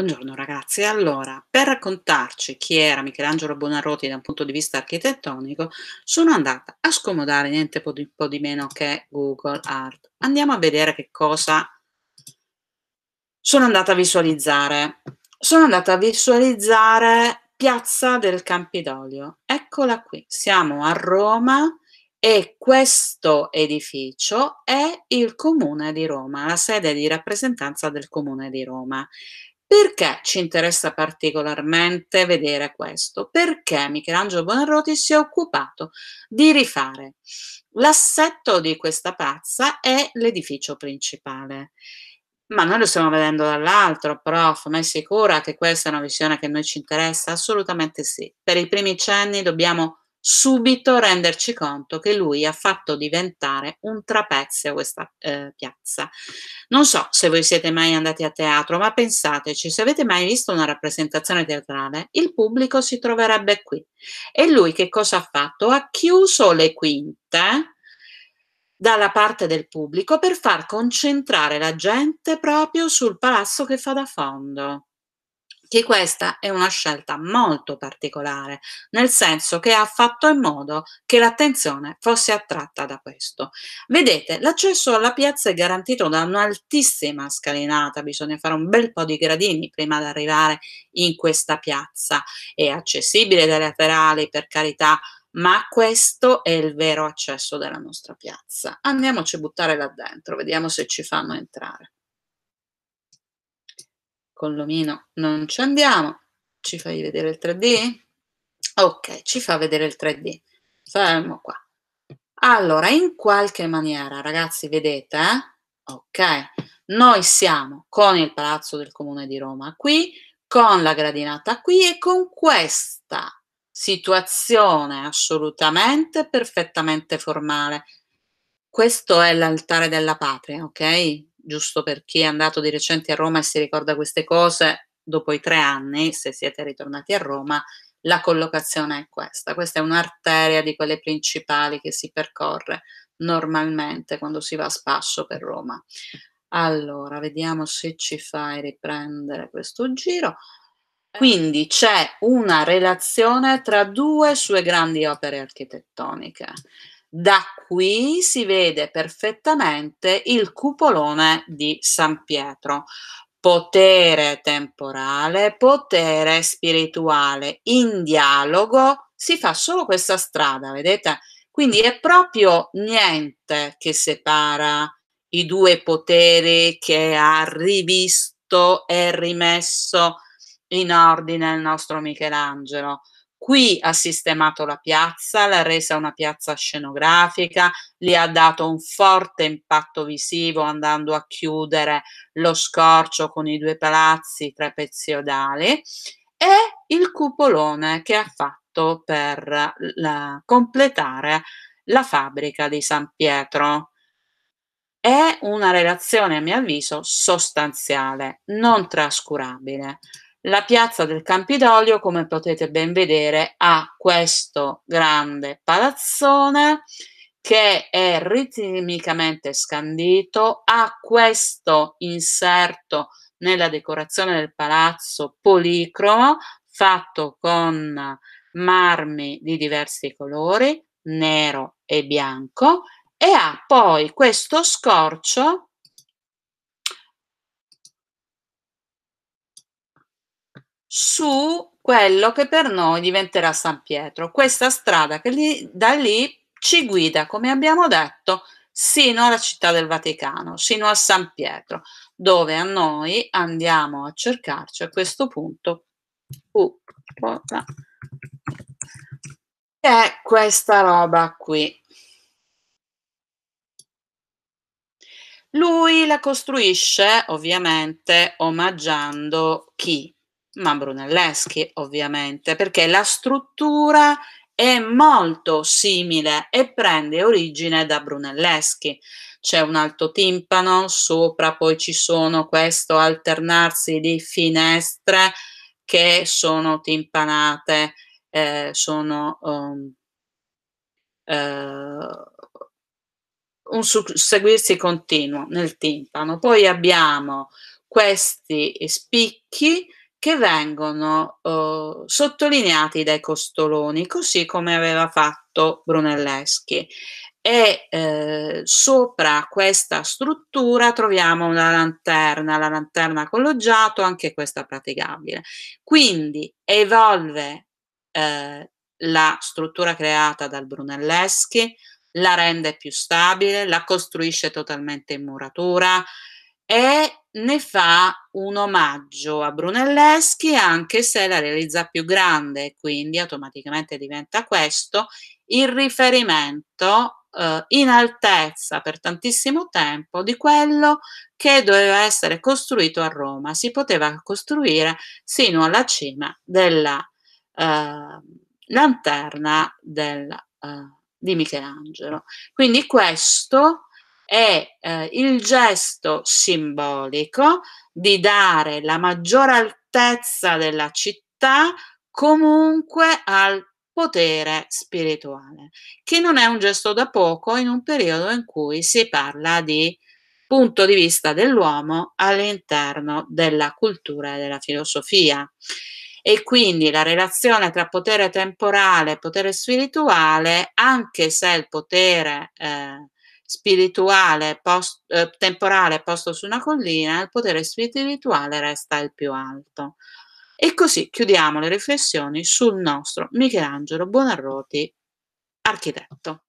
Buongiorno ragazzi, allora per raccontarci chi era Michelangelo Buonarroti da un punto di vista architettonico sono andata a scomodare niente po' di, po di meno che Google Art. Andiamo a vedere che cosa sono andata a visualizzare. Sono andata a visualizzare Piazza del Campidoglio. Eccola qui, siamo a Roma e questo edificio è il Comune di Roma, la sede di rappresentanza del Comune di Roma. Perché ci interessa particolarmente vedere questo? Perché Michelangelo Bonarroti si è occupato di rifare l'assetto di questa piazza e l'edificio principale. Ma noi lo stiamo vedendo dall'altro, prof, ma è sicura che questa è una visione che a noi ci interessa? Assolutamente sì. Per i primi cenni dobbiamo subito renderci conto che lui ha fatto diventare un trapezio questa eh, piazza. Non so se voi siete mai andati a teatro, ma pensateci, se avete mai visto una rappresentazione teatrale, il pubblico si troverebbe qui. E lui che cosa ha fatto? Ha chiuso le quinte dalla parte del pubblico per far concentrare la gente proprio sul palazzo che fa da fondo che questa è una scelta molto particolare, nel senso che ha fatto in modo che l'attenzione fosse attratta da questo. Vedete, l'accesso alla piazza è garantito da un'altissima scalinata, bisogna fare un bel po' di gradini prima di arrivare in questa piazza. È accessibile dai laterali, per carità, ma questo è il vero accesso della nostra piazza. Andiamoci a buttare là dentro, vediamo se ci fanno entrare con l'omino non ci andiamo, ci fai vedere il 3D? Ok, ci fa vedere il 3D, fermo qua. Allora, in qualche maniera, ragazzi, vedete, eh? ok, noi siamo con il Palazzo del Comune di Roma qui, con la gradinata qui e con questa situazione assolutamente perfettamente formale. Questo è l'altare della patria, ok? giusto per chi è andato di recente a Roma e si ricorda queste cose, dopo i tre anni, se siete ritornati a Roma, la collocazione è questa. Questa è un'arteria di quelle principali che si percorre normalmente quando si va a spasso per Roma. Allora, vediamo se ci fai riprendere questo giro. Quindi c'è una relazione tra due sue grandi opere architettoniche. Da qui si vede perfettamente il cupolone di San Pietro. Potere temporale, potere spirituale, in dialogo, si fa solo questa strada, vedete? Quindi è proprio niente che separa i due poteri che ha rivisto e rimesso in ordine il nostro Michelangelo. Qui ha sistemato la piazza, l'ha resa una piazza scenografica, gli ha dato un forte impatto visivo andando a chiudere lo scorcio con i due palazzi trapeziodali e il cupolone che ha fatto per la, completare la fabbrica di San Pietro. È una relazione, a mio avviso, sostanziale, non trascurabile. La piazza del Campidoglio, come potete ben vedere, ha questo grande palazzone che è ritmicamente scandito, ha questo inserto nella decorazione del palazzo policromo fatto con marmi di diversi colori, nero e bianco, e ha poi questo scorcio su quello che per noi diventerà San Pietro, questa strada che lì, da lì ci guida, come abbiamo detto, sino alla città del Vaticano, sino a San Pietro, dove a noi andiamo a cercarci a questo punto uh, è questa roba qui. Lui la costruisce ovviamente omaggiando chi? ma Brunelleschi ovviamente, perché la struttura è molto simile e prende origine da Brunelleschi. C'è un alto timpano, sopra poi ci sono questo alternarsi di finestre che sono timpanate, eh, sono um, uh, un susseguirsi continuo nel timpano. Poi abbiamo questi spicchi che vengono eh, sottolineati dai costoloni, così come aveva fatto Brunelleschi. E eh, sopra questa struttura troviamo una lanterna, la lanterna con loggiato, anche questa praticabile. Quindi evolve eh, la struttura creata dal Brunelleschi, la rende più stabile, la costruisce totalmente in muratura, e ne fa un omaggio a Brunelleschi, anche se la realizza più grande, quindi automaticamente diventa questo il riferimento eh, in altezza per tantissimo tempo di quello che doveva essere costruito a Roma. Si poteva costruire sino alla cima della eh, lanterna del, eh, di Michelangelo. Quindi questo è eh, il gesto simbolico di dare la maggiore altezza della città comunque al potere spirituale, che non è un gesto da poco in un periodo in cui si parla di punto di vista dell'uomo all'interno della cultura e della filosofia. E quindi la relazione tra potere temporale e potere spirituale, anche se il potere eh, spirituale post, eh, temporale posto su una collina, il potere spirituale resta il più alto. E così chiudiamo le riflessioni sul nostro Michelangelo Buonarroti, architetto.